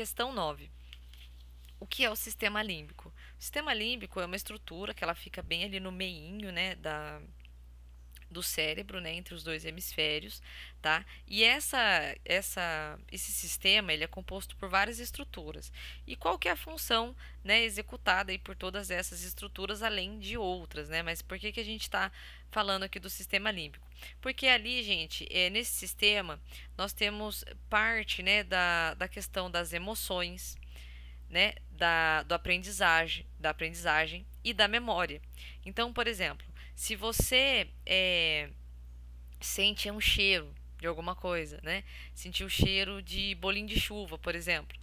Questão 9. O que é o sistema límbico? O sistema límbico é uma estrutura que ela fica bem ali no meinho, né, da do cérebro, né, entre os dois hemisférios, tá? E essa, essa, esse sistema ele é composto por várias estruturas. E qual que é a função, né, executada aí por todas essas estruturas, além de outras, né? Mas por que que a gente está falando aqui do sistema límbico? Porque ali, gente, é, nesse sistema nós temos parte, né, da, da questão das emoções, né, da, do aprendizagem, da aprendizagem e da memória. Então, por exemplo, se você é, sente um cheiro de alguma coisa, né? Sentir o cheiro de bolinho de chuva, por exemplo.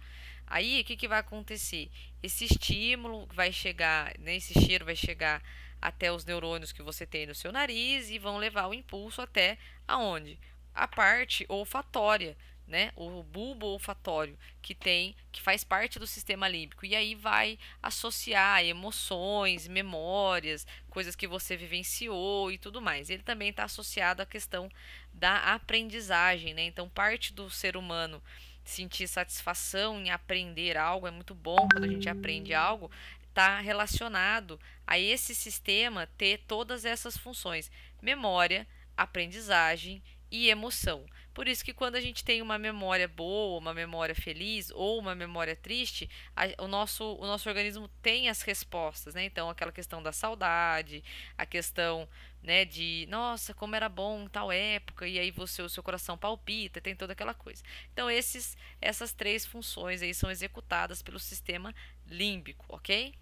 Aí o que, que vai acontecer? Esse estímulo vai chegar, né? esse cheiro vai chegar até os neurônios que você tem no seu nariz e vão levar o impulso até aonde? A parte olfatória né? O bulbo olfatório que tem, que faz parte do sistema límbico. E aí vai associar emoções, memórias, coisas que você vivenciou e tudo mais. Ele também está associado à questão da aprendizagem, né? Então, parte do ser humano sentir satisfação em aprender algo é muito bom quando a gente aprende algo está relacionado a esse sistema ter todas essas funções memória aprendizagem e emoção por isso que quando a gente tem uma memória boa, uma memória feliz ou uma memória triste, a, o, nosso, o nosso organismo tem as respostas, né? Então, aquela questão da saudade, a questão né, de nossa, como era bom tal época, e aí você, o seu coração palpita, tem toda aquela coisa. Então, esses, essas três funções aí são executadas pelo sistema límbico, ok?